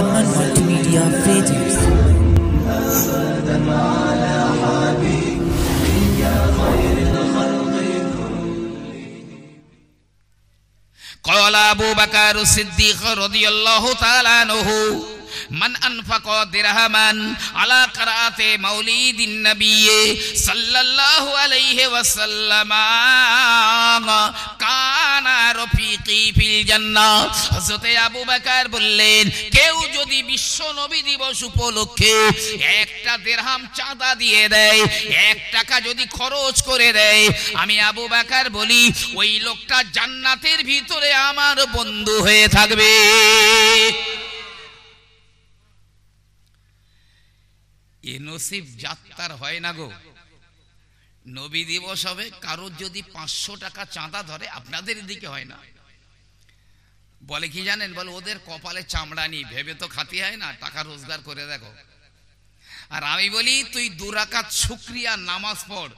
on multimedia pages. قال أبو بكر الصديق رضي الله تعالى عنه মান আনফাক দিরহামান আলা karate মাউলিদিন নবী সাল্লাল্লাহু আলাইহি ওয়াসাল্লাম কানা রফিকি ফিল জান্নাহ আবু বকর বললেন কেউ যদি বিশ্ব নবী দিবস উপলক্ষে একটা দেড়হাম চাঁদা দিয়ে দেয় এক টাকা যদি খরচ করে দেয় আমি আবু বাকার বলি ওই লোকটা জান্নাতের ভিতরে আমার বন্ধু হয়ে থাকবে এ নসিব যাত্রার হয় না গো নবী দিবস হবে কারোর যদি পাঁচশো টাকা চাঁদা ধরে আপনাদের এদিকে হয় না বলে কি জানেন বলে ওদের কপালে চামড়া নেই ভেবে তো খাতি হয় না টাকা রোজগার করে দেখো আর আমি বলি তুই দুরাকাত শুক্রিয়া নামাজ পড়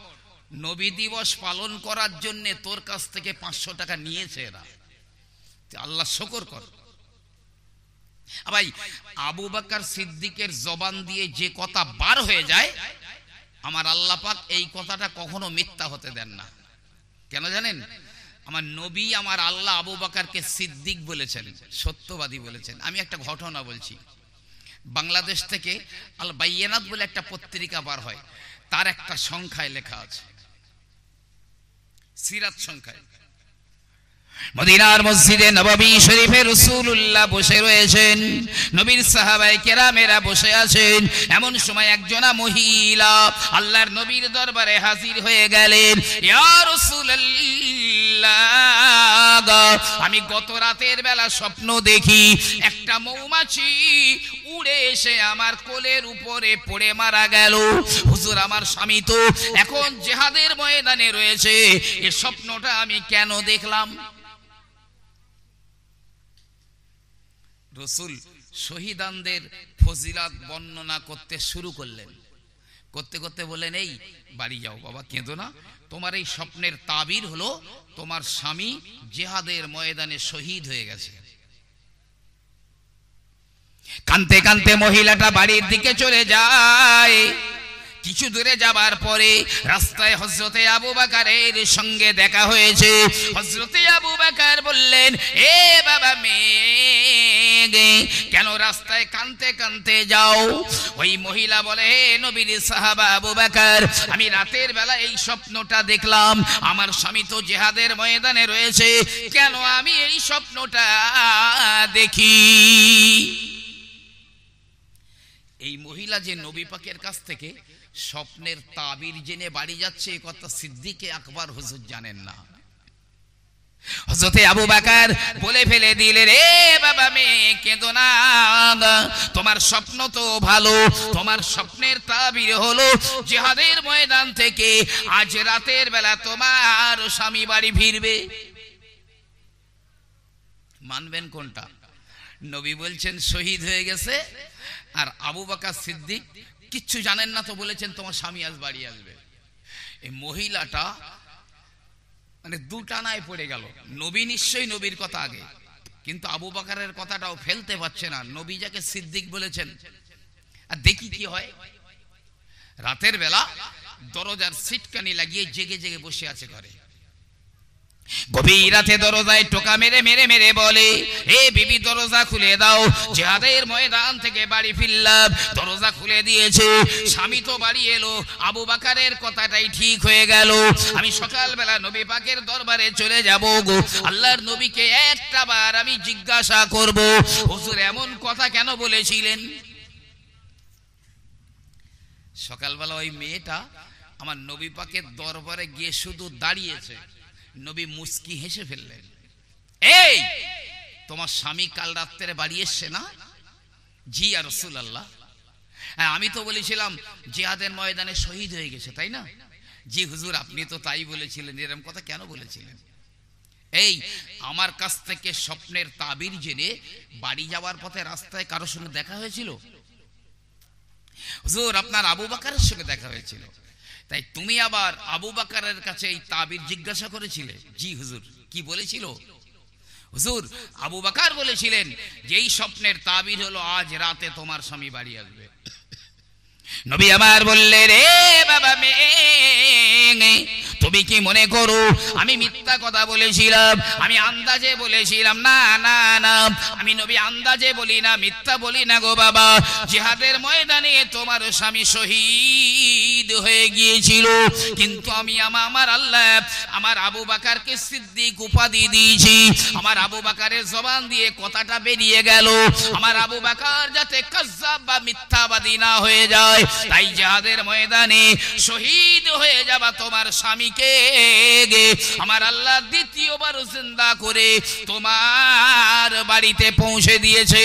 নবী দিবস পালন করার জন্য তোর কাছ থেকে পাঁচশো টাকা নিয়েছে এরা আল্লাহ শকর কর ভাই আবু বাকর সিদ্দিকের জবান দিয়ে যে কথা বার হয়ে যায় আমার আল্লাপাক এই কথাটা কখনো মিথ্যা হতে দেন না কেন জানেন আমার নবী আমার আল্লাহ আবু বাকারকে সিদ্দিক বলেছেন সত্যবাদী বলেছেন আমি একটা ঘটনা বলছি বাংলাদেশ থেকে আল বাইয়ানাত বলে একটা পত্রিকা বার হয় তার একটা সংখ্যায় লেখা আছে সিরাত সংখ্যায় মদিনার মসজিদে নবাবী শরীফে রসুল্লাহ বসে রয়েছেন নবীর সাহাবাই কেরামেরা বসে আছেন এমন সময় একজনা মহিলা আল্লাহর নবীর দরবারে হাজির হয়ে গেলেন আমি গত রাতের বেলা স্বপ্ন দেখি একটা মৌমাছি উড়ে এসে আমার কোলের উপরে পড়ে মারা গেল হুজুর আমার স্বামী তো এখন জেহাদের ময়দানে রয়েছে এ স্বপ্নটা আমি কেন দেখলাম রসুল শহীদানদের ফজিলাত বর্ণনা করতে শুরু করলেন করতে করতে বললেন এই বাড়ি যাও বাবা কেঁদো না তোমার এই স্বপ্নের তাবির হলো তোমার স্বামী জেহাদের ময়দানে শহীদ হয়ে গেছে কানতে কানতে মহিলাটা বাড়ির দিকে চলে যায় কিছু দূরে যাবার পরে রাস্তায় হজরতে আবু বাকারের সঙ্গে দেখা হয়েছে হজরতে আবু বাকার বললেন এ বাবা মেয়ে নিয়ে গে কেন রাস্তায় কানতে কানতে যাও ওই মহিলা বলে নবীর সাহাবা আবু বাকার আমি রাতের বেলা এই স্বপ্নটা দেখলাম আমার স্বামী তো জেহাদের ময়দানে রয়েছে কেন আমি এই স্বপ্নটা দেখি এই মহিলা যে নবী পাকের কাছ থেকে স্বপ্নের তাবির জেনে বাড়ি যাচ্ছে এ কথা সিদ্দিকে আকবর হুজুর জানেন না হজরতে আবু বাকার বলে ফেলে দিলে রে বাবা মেয়ে কেঁদো না তোমার স্বপ্ন তো ভালো তোমার স্বপ্নের তাবির হলো জেহাদের ময়দান থেকে আজ রাতের বেলা তোমার স্বামী বাড়ি ফিরবে মানবেন কোনটা নবী বলছেন শহীদ হয়ে গেছে আর আবু বাকার সিদ্দিক কিচ্ছু জানেন না তো বলেছেন তোমার স্বামী আজ বাড়ি আসবে এই মহিলাটা মানে দুটানায় পড়ে গেল নবী নিশ্চয়ই নবীর কথা আগে কিন্তু আবু বাকারের কথাটাও ফেলতে পারছে না নবী যাকে সিদ্দিক বলেছেন আর দেখি কি হয় রাতের বেলা দরজার সিটকানি লাগিয়ে জেগে জেগে বসে আছে ঘরে গভীর দরজায় টোকা মেরে মেরে মেরে বলে এ বিবি দরজা খুলে দাও জেহাদের ময়দান থেকে বাড়ি ফিরলাম দরজা খুলে দিয়েছে স্বামী তো বাড়ি এলো আবু বাকারের কথাটাই ঠিক হয়ে গেল আমি সকালবেলা নবী পাকের দরবারে চলে যাব গো আল্লাহর নবীকে একটা বার আমি জিজ্ঞাসা করব হুজুর এমন কথা কেন বলেছিলেন সকালবেলা ওই মেয়েটা আমার নবী পাকের দরবারে গিয়ে শুধু দাঁড়িয়েছে নবী মুস্কি হেসে ফেললেন এই তোমার স্বামী কাল রাত্রে বাড়ি এসছে না জি আর রসুল আল্লাহ হ্যাঁ আমি তো বলেছিলাম জিয়াদের ময়দানে শহীদ হয়ে গেছে তাই না জি হুজুর আপনি তো তাই বলেছিলেন এরম কথা কেন বলেছিলেন এই আমার কাছ থেকে স্বপ্নের তাবির জেনে বাড়ি যাওয়ার পথে রাস্তায় কারোর সঙ্গে দেখা হয়েছিল হুজুর আপনার আবু বাকারের সঙ্গে দেখা হয়েছিল তাই তুমি আবার আবু বাকারের কাছে এই তাবির জিজ্ঞাসা করেছিলে জি হুজুর কি বলেছিল হুজুর আবু বাকার বলেছিলেন যে এই স্বপ্নের তাবির হলো আজ রাতে তোমার স্বামী বাড়ি আসবে নবী আমার বললে রে বাবা মেয়ে তুমি কি মনে করো আমি মিথ্যা কথা বলেছিলাম আমি আন্দাজে বলেছিলাম না না না আমি নবী আন্দাজে বলি না মিথ্যা বলি না গো বাবা জিহাদের ময়দানে তোমার স্বামী শহীদ হয়ে গিয়েছিল কিন্তু আমি আমার আল্লাহ আমার আবু বাকারকে সিদ্দিক উপাধি দিয়েছি আমার আবু বাকারের জবান দিয়ে কথাটা বেরিয়ে গেল আমার আবু বাকার যাতে কাজাব বা মিথ্যাবাদী না হয়ে যায় তাই জিহাদের ময়দানে শহীদ হয়ে যাবা তোমার স্বামী গে আমার আল্লাহ দ্বিতীয়বার জিন্দা করে তোমার বাড়িতে পৌঁছে দিয়েছে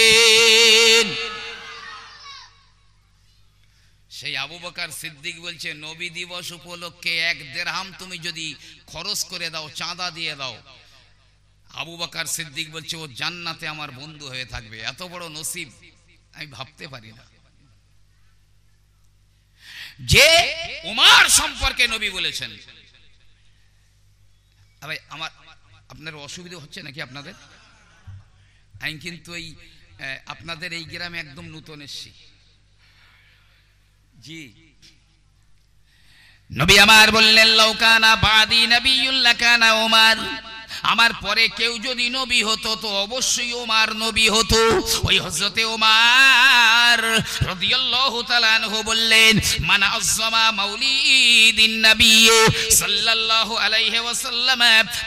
সেই আবু বকার সিদ্দিক বলছে নবী দিবস উপলক্ষে এক দেড়হাম তুমি যদি খরচ করে দাও চাঁদা দিয়ে দাও আবু বকার সিদ্দিক বলছে ও জান্নাতে আমার বন্ধু হয়ে থাকবে এত বড় নসিব আমি ভাবতে পারি না যে উমার সম্পর্কে নবী বলেছেন ভাই আমার আপনার অসুবিধা হচ্ছে নাকি আপনাদের আমি কিন্তু এই আপনাদের এই গ্রামে একদম নূতন এসছি জি নবী আমার বললেন লৌকানা বাদি নবী কানা ওমার আমার পরে কেউ যদি নবী হতো তো অবশ্যই ওমার নবী হতো ওই হজরতে ওমার রাদিয়াল্লাহু তাআলা আনহু বললেন মানা আযমা মাউলিদিন নবী সাল্লাল্লাহু আলাইহি ওয়াসাল্লাম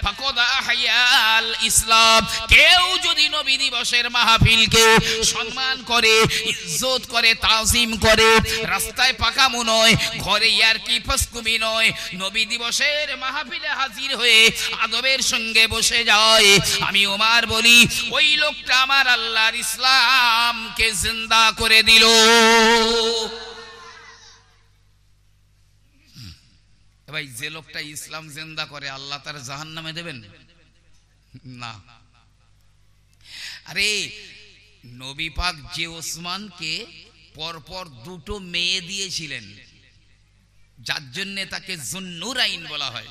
ফাকাদ আহয়াল ইসলাম কেউ যদি নবী দিবসের মাহফিলকে সম্মান করে ইজ্জত করে তাজিম করে রাস্তায় পাকা নয় ঘরে ইয়ার কি ফসকুমি নয় নবী দিবসের মাহফিলে হাজির হয়ে আদবের সঙ্গে বসে যায় আমি ওমার বলি ওই লোকটা আমার আল্লাহর ইসলামকে জিন্দা করে দিল ভাই যে লোকটা ইসলাম জিন্দা করে আল্লাহ তার জাহান নামে দেবেন না আরে নবী পাক যে ওসমানকে পরপর দুটো মেয়ে দিয়েছিলেন যার জন্যে তাকে জুন্নুর আইন বলা হয়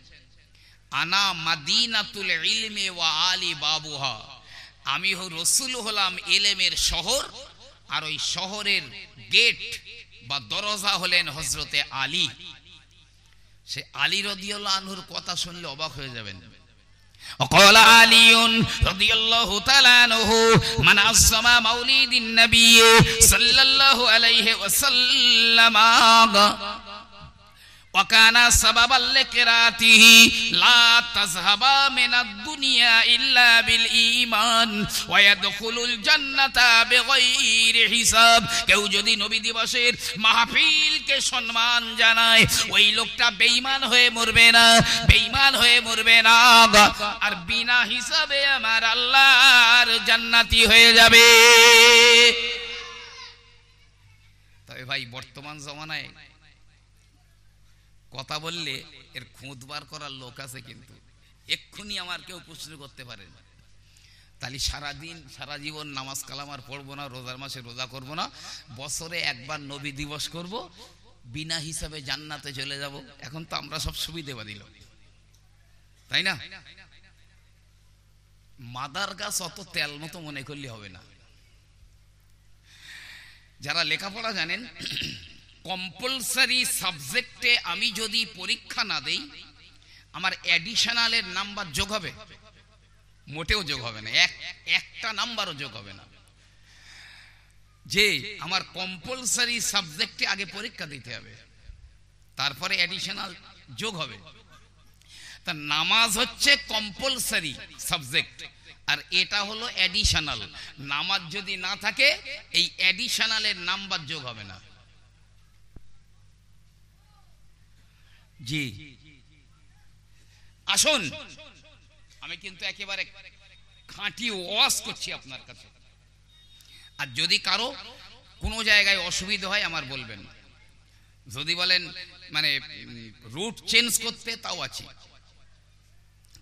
আনা মাদিনাতুল ইলমে ওয়া আলী বাবুহা আমি রসুল হলাম এলেমের শহর আর ওই শহরের গেট বা দরজা হলেন হজরতে আলী সে আলী রদিউল্লাহ আনহুর কথা শুনলে অবাক হয়ে যাবেন وقال علي رضي الله تعالى عنه من عظم مولد النبي صلى الله عليه وسلم وكان কেউ যদি নবী দিবসের মাহফিলকে সম্মান জানায় ওই লোকটা বেইমান হয়ে মরবে না বেইমান হয়ে মরবে না আর বিনা হিসাবে আমার আল্লাহর জান্নাতি হয়ে যাবে তবে ভাই বর্তমান জমানায় কথা বললে এর বার করার লোক আছে কিন্তু এক্ষুনি আমার কেউ প্রশ্ন করতে পারে না তাহলে সারাদিন সারা জীবন নামাজ কালাম আর পড়বো না রোজার মাসে রোজা করব না বছরে একবার নবী দিবস করব বিনা হিসাবে জান্নাতে চলে যাব এখন তো আমরা সব সুবিধেবাদী লোক তাই না মাদার গাছ অত তেল মতো মনে করলে হবে না যারা লেখাপড়া জানেন কম্পালসারি সাবজেক্টে আমি যদি পরীক্ষা না দেই আমার অ্যাডিশনালের নাম্বার যোগ হবে মোটেও যোগ হবে না এক একটা নাম্বারও যোগ হবে না যে আমার কম্পালসারি সাবজেক্টে আগে পরীক্ষা দিতে হবে তারপরে অ্যাডিশনাল যোগ হবে তা নামাজ হচ্ছে কম্পালসারি সাবজেক্ট আর এটা হলো অ্যাডিশনাল নামাজ যদি না থাকে এই অ্যাডিশনালের নাম্বার যোগ হবে না জি আসুন আমি কিন্তু একেবারে খাঁটি ওয়াশ করছি আপনার কাছে আর যদি কারো কোনো জায়গায় অসুবিধা হয় আমার বলবেন যদি বলেন মানে রুট চেঞ্জ করতে তাও আছে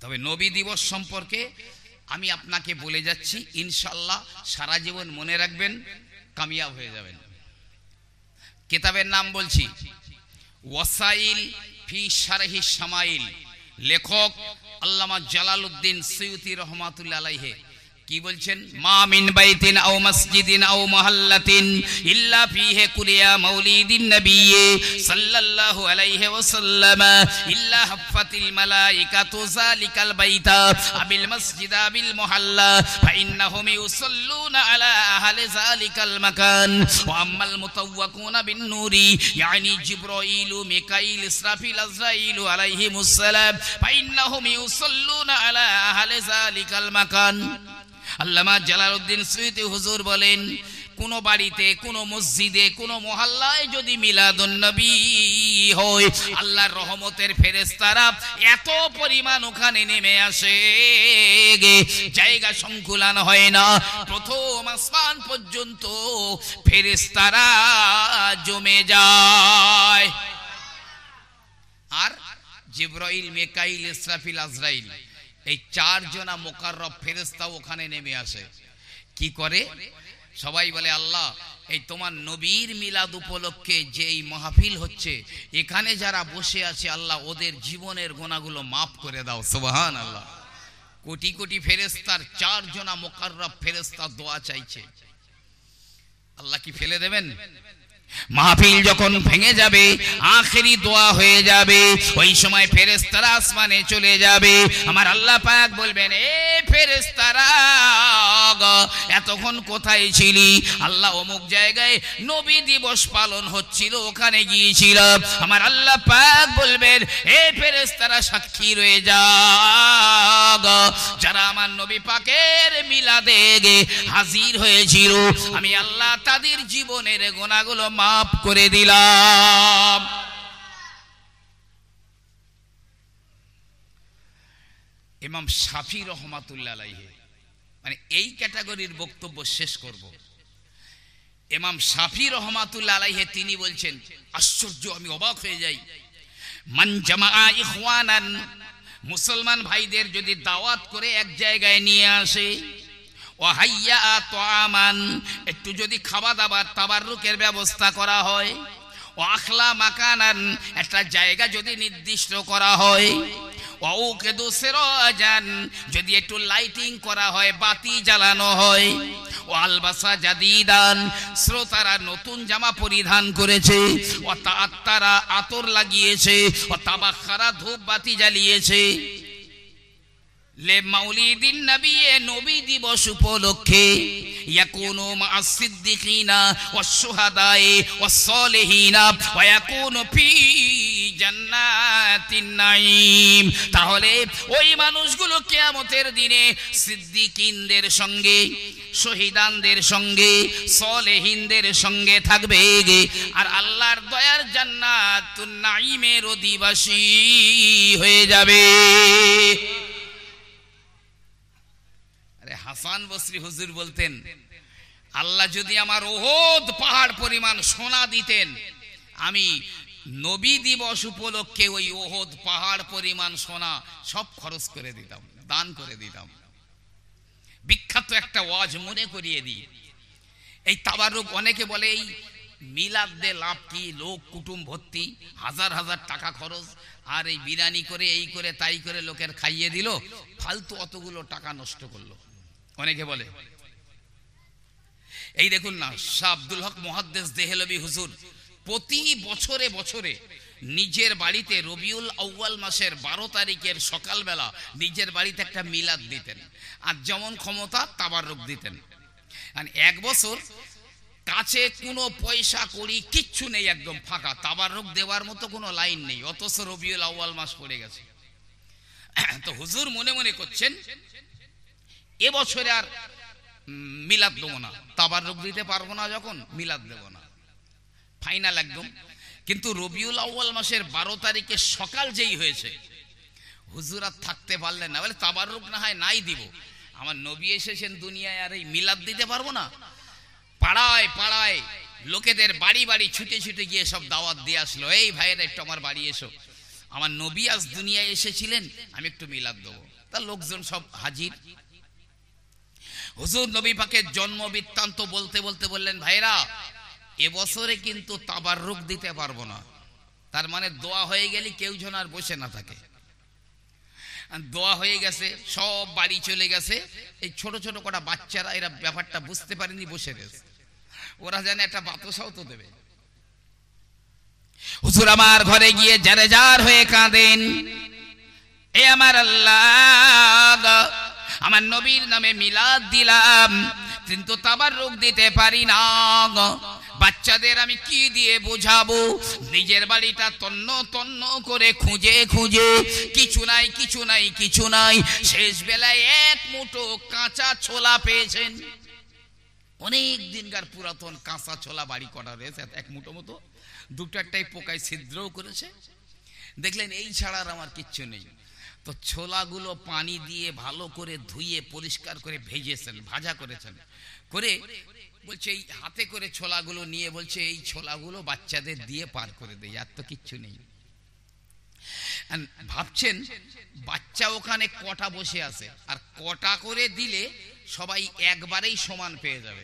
তবে নবী দিবস সম্পর্কে আমি আপনাকে বলে যাচ্ছি ইনশাল্লাহ সারা জীবন মনে রাখবেন কামিয়াব হয়ে যাবেন কেতাবের নাম বলছি ওয়াসাইল ফি সারেহি সামাইল লেখক আল্লামা জালাল উদ্দিন সৈয়দি রহমাতুল্লা আলাইহে কি বলছেন মা মিন বাইতিন আও মসজিদিন আও মহল্লাতিন ইল্লা ফিহে কুরিয়া মাউলিদিন নবিয়ে সাল্লাল্লাহু আলাইহি ওয়াসাল্লাম ইল্লা হাফাতিল মালাইকাতু যালিকাল বাইতা আবিল মসজিদা বিল মুহাল্লা ফাইন্নাহুম ইউসাল্লুনা আলা আহলি যালিকাল মাকান ওয়া আম্মাল মুতাওয়াকুনা বিন নূরি ইয়ানি জিবরাইল মিকাইল ইসরাফিল আজরাইল আলাইহিমুস সালাম ফাইন্নাহুম ইউসাল্লুনা আলা আহলি যালিকাল মাকান আল্লামা উদ্দিন সুইতি হুজুর বলেন কোন বাড়িতে কোন মসজিদে কোন মহল্লায় যদি মিলাদুন্নবী হয় আল্লাহর রহমতের ফেরেস্তারা এত পরিমাণ ওখানে নেমে আসে জায়গা সংকুলান হয় না প্রথম আসমান পর্যন্ত ফেরেস্তারা জমে যায় আর জিব্রাইল মেকাইল ইসরাফিল আজরাইল এই চারজনা মোকাররব ফেরেস্তা ওখানে নেমে আসে কি করে সবাই বলে আল্লাহ এই তোমার নবীর মিলাদ উপলক্ষে যে এই মাহফিল হচ্ছে এখানে যারা বসে আছে আল্লাহ ওদের জীবনের গোনাগুলো মাফ করে দাও সোবাহান আল্লাহ কোটি কোটি ফেরেস্তার চারজনা মোকাররব ফেরেস্তা দোয়া চাইছে আল্লাহ কি ফেলে দেবেন মাহফিল যখন ভেঙে যাবে আখেরি দোয়া হয়ে যাবে ওই সময় ফেরেস্তারা আসমানে চলে যাবে আমার আল্লাহ পাক বলবেন এ ফেরেস্তারা এতক্ষণ কোথায় ছিলি আল্লাহ অমুক জায়গায় নবী দিবস পালন হচ্ছিল ওখানে গিয়েছিল আমার আল্লাহ পাক বলবেন এ ফেরেস্তারা সাক্ষী রয়ে যা যারা আমার নবী পাকের মিলাদে হাজির হয়েছিল আমি আল্লাহ তাদের জীবনের গোনাগুলো মাফ করে দিলাম ইমাম সাফি রহমাতুল্লাহ মানে এই ক্যাটাগরির বক্তব্য শেষ করব ইমাম সাফি রহমাতুল্লাহ আলাইহে তিনি বলছেন আশ্চর্য আমি অবাক হয়ে যাই মান জামা ইখওয়ানান মুসলমান ভাইদের যদি দাওয়াত করে এক জায়গায় নিয়ে আসে ওহাইয়া তোয়ামান একটু যদি খাওয়া দাবার তাবারুকের ব্যবস্থা করা হয় ও আখলা মাকানান একটা জায়গা যদি নির্দিষ্ট করা হয় ওকে দোসেরান যদি একটু লাইটিং করা হয় বাতি জ্বালানো হয় ও আলবাসা জাদিদান শ্রোতারা নতুন জামা পরিধান করেছে ও তা আত্মারা আতর লাগিয়েছে ও তাবাখারা ধূপ বাতি জ্বালিয়েছে লে মাউলিদিন নবিয়ে নবী দিবস উপলক্ষে ইয়াকুনু মাআস সিদ্দিকিনা ওয়াস শুহাদায়ে ওয়াস সালেহিনা ওয়া ইয়াকুনু ফি জান্নাতিন নাঈম তাহলে ওই মানুষগুলো কিয়ামতের দিনে সিদ্দিকিনদের সঙ্গে শহীদানদের সঙ্গে সলেহিনদের সঙ্গে থাকবে গে আর আল্লাহর দয়ার জান্নাত নাঈমের অধিবাসী হয়ে যাবে হাসান বসরি হুজুর বলতেন আল্লাহ যদি আমার ওহদ পাহাড় পরিমাণ সোনা দিতেন আমি নবী দিবস উপলক্ষে ওই ওহদ পাহাড় পরিমাণ সোনা সব খরচ করে দিতাম দান করে দিতাম বিখ্যাত একটা ওয়াজ মনে করিয়ে দিই এই তাবারুক অনেকে বলে এই মিলাদ দে লাভ কি লোক কুটুম ভর্তি হাজার হাজার টাকা খরচ আর এই বিরিয়ানি করে এই করে তাই করে লোকের খাইয়ে দিল ফালতু অতগুলো টাকা নষ্ট করলো অনেকে বলে এই দেখুন না শাহ আব্দুল হক মহাদ্দেশ দেহেলবি হুজুর প্রতি বছরে বছরে নিজের বাড়িতে রবিউল আউ্য়াল মাসের বারো তারিখের সকালবেলা নিজের বাড়িতে একটা মিলাদ দিতেন আর যেমন ক্ষমতা রূপ দিতেন আর এক বছর কাছে কোনো পয়সা করি কিচ্ছু নেই একদম ফাঁকা রূপ দেওয়ার মতো কোনো লাইন নেই অথচ রবিউল আউ্য়াল মাস পড়ে গেছে তো হুজুর মনে মনে করছেন এবছরে আর মিলাদ দেবো না তাবার রোগ দিতে পারবো না যখন মিলাদ দেবো না ফাইনাল একদম কিন্তু রবিউল আউ্বাল মাসের বারো তারিখে সকাল যেই হয়েছে হুজুরাত থাকতে পারলেন না বলে তাবার রোগ না হয় নাই দিব আমার নবী এসেছেন দুনিয়ায় আর এই মিলাদ দিতে পারবো না পাড়ায় পাড়ায় লোকেদের বাড়ি বাড়ি ছুটে ছুটে গিয়ে সব দাওয়াত দিয়ে আসলো এই ভাইয়েরা একটু আমার বাড়ি এসো আমার নবী আজ দুনিয়ায় এসেছিলেন আমি একটু মিলাদ দেবো তা লোকজন সব হাজির হুজুর নবী পাকের জন্ম বৃত্তান্ত বলতে বলতে বললেন ভাইরা এবছরে কিন্তু তাবার রোগ দিতে পারবো না তার মানে দোয়া হয়ে গেলে কেউ যেন আর বসে না থাকে দোয়া হয়ে গেছে সব বাড়ি চলে গেছে এই ছোট ছোট কটা বাচ্চারা এরা ব্যাপারটা বুঝতে পারেনি বসে গেছে ওরা জানে একটা বাতসাও তো দেবে হুজুর আমার ঘরে গিয়ে জারে জার হয়ে কাঁদেন এ আমার আল্লাহ আমার নবীর নামে মিলাদ দিলাম কিন্তু তাবার রোগ দিতে পারি না বাচ্চাদের আমি কি দিয়ে বোঝাবো নিজের বাড়িটা তন্ন তন্ন করে খুঁজে খুঁজে কিছু নাই কিছু নাই কিছু নাই শেষ বেলায় এক মুঠো কাঁচা ছোলা পেয়েছেন অনেক দিনকার পুরাতন কাঁচা ছোলা বাড়ি কটা রয়েছে এক মুঠো মতো দুটারটাই পোকায় ছিদ্রও করেছে দেখলেন এই ছাড়া আর আমার কিচ্ছু নেই তো ছোলাগুলো পানি দিয়ে ভালো করে ধুয়ে পরিষ্কার করে ভেজেছেন ভাজা করেছেন করে বলছে এই হাতে করে ছোলাগুলো নিয়ে বলছে এই ছোলাগুলো বাচ্চাদের দিয়ে পার করে দেয় আর তো কিচ্ছু নেই ভাবছেন বাচ্চা ওখানে কটা বসে আছে আর কটা করে দিলে সবাই একবারেই সমান পেয়ে যাবে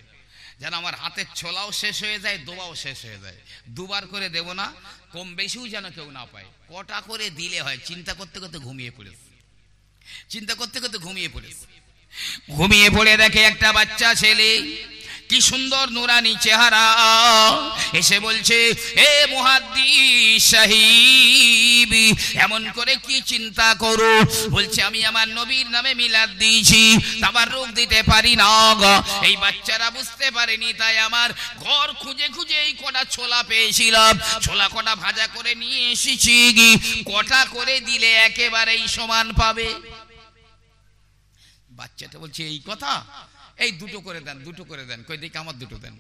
যেন আমার হাতের ছোলাও শেষ হয়ে যায় দোবাও শেষ হয়ে যায় দুবার করে দেব না কম বেশিও যেন কেউ না পায় কটা করে দিলে হয় চিন্তা করতে করতে ঘুমিয়ে পড়েছে চিন্তা করতে করতে ঘুমিয়ে পড়েছে ঘুমিয়ে পড়ে দেখে একটা বাচ্চা ছেলে কি সুন্দর নুরানি চেহারা এসে বলছে এ সাহিব এমন করে কি চিন্তা করো বলছে আমি আমার নবীর নামে মিলাদ দিয়েছি তাবার রূপ দিতে পারি না এই বাচ্চারা বুঝতে পারেনি তাই আমার ঘর খুঁজে খুঁজে এই কটা ছোলা পেয়েছিলাম ছোলা কটা ভাজা করে নিয়ে এসেছি গি কটা করে দিলে একেবারেই সমান পাবে বাচ্চাটা বলছে এই কথা এই দুটো করে দেন দুটো করে দেন কই দেখি আমার দুটো দেন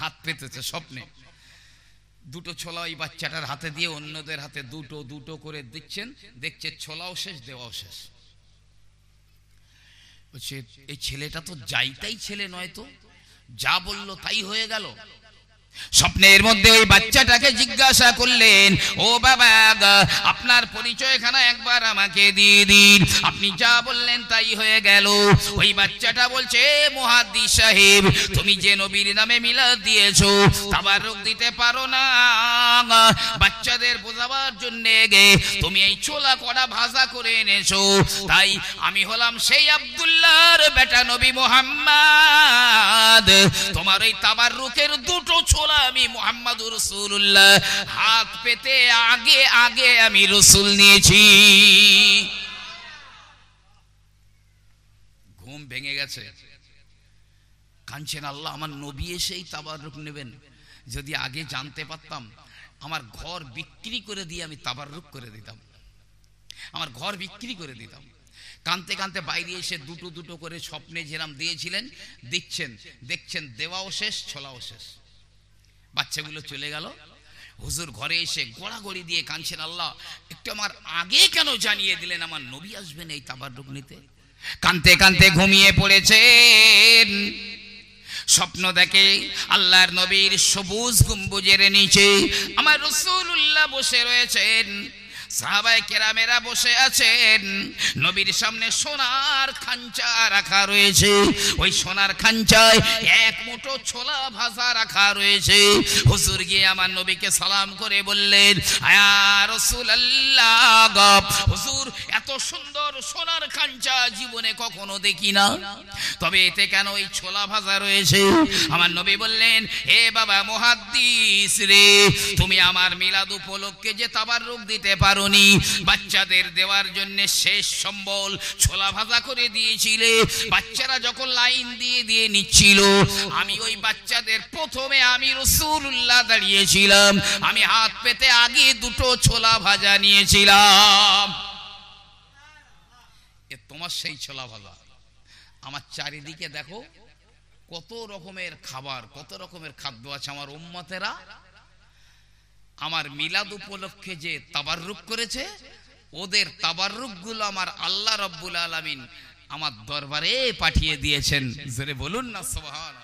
হাত পেতেছে স্বপ্নে দুটো ছোলা ওই বাচ্চাটার হাতে দিয়ে অন্যদের হাতে দুটো দুটো করে দিচ্ছেন দেখছে ছোলাও শেষ দেওয়াও শেষ এই ছেলেটা তো যাইতাই ছেলে নয় তো যা বলল তাই হয়ে গেল স্বপ্নের মধ্যে ওই বাচ্চাটাকে জিজ্ঞাসা করলেন ও বাবা আপনার পরিচয়খানা একবার আমাকে দিয়ে দিন আপনি যা বললেন তাই হয়ে গেল ওই বাচ্চাটা বলছে মহাদি সাহেব তুমি যে নবীর নামে মিলাদ দিয়েছো তাবার রোগ দিতে পারো না বাচ্চাদের বোঝাবার জন্য গে তুমি এই ছোলা কড়া ভাজা করে এনেছো তাই আমি হলাম সেই আব্দুল্লাহর বেটা নবী মোহাম্মদ তোমার ওই তাবার রুখের দুটো ছোলা গোলামি মোহাম্মদ রসুল্লাহ হাত পেতে আগে আগে আমি রসুল নিয়েছি ঘুম ভেঙে গেছে কাঁদছেন আল্লাহ আমার নবী এসেই তাবারুক নেবেন যদি আগে জানতে পারতাম আমার ঘর বিক্রি করে দিয়ে আমি তাবারুক করে দিতাম আমার ঘর বিক্রি করে দিতাম কানতে কানতে বাইরে এসে দুটো দুটো করে স্বপ্নে যেরাম দিয়েছিলেন দিচ্ছেন দেখছেন দেওয়াও শেষ ছোলাও শেষ বাচ্চাগুলো চলে গেল হুজুর ঘরে এসে গোড়াগড়ি দিয়ে কাঁদছেন আল্লাহ একটু আমার আগে কেন জানিয়ে দিলেন আমার নবী আসবেন এই তাবার রুগ্নিতে কানতে কানতে ঘুমিয়ে পড়েছেন স্বপ্ন দেখে আল্লাহর নবীর সবুজ গম্বুজের নিচে আমার রসুল্লাহ বসে রয়েছেন সাহাবায় কেরামেরা বসে আছেন নবীর সামনে সোনার খাঞ্চা রাখা রয়েছে ওই সোনার খাঞ্চায় এক মুঠো ছোলা ভাজা রাখা রয়েছে হুজুর গিয়ে আমার নবীকে সালাম করে বললেন হুজুর এত সুন্দর সোনার খাঞ্চা জীবনে কখনো দেখি না তবে এতে কেন ওই ছোলা ভাজা রয়েছে আমার নবী বললেন এ বাবা মহাদ্দিস রে তুমি আমার মিলাদ উপলক্ষে যে তাবার রূপ দিতে পারো কারণে বাচ্চাদের দেওয়ার জন্য শেষ সম্বল ছোলা ভাজা করে দিয়েছিল বাচ্চারা যখন লাইন দিয়ে দিয়ে নিচ্ছিল আমি ওই বাচ্চাদের প্রথমে আমি রসুল্লাহ দাঁড়িয়েছিলাম আমি হাত পেতে আগে দুটো ছোলা ভাজা নিয়েছিলাম তোমার সেই ছোলা ভাজা আমার চারিদিকে দেখো কত রকমের খাবার কত রকমের খাদ্য আছে আমার উম্মতেরা আমার মিলাদ উপলক্ষে যে তাবারুক করেছে ওদের গুলো আমার আল্লাহ রব্বুল আলমিন আমার দরবারে পাঠিয়ে দিয়েছেন বলুন না সোহান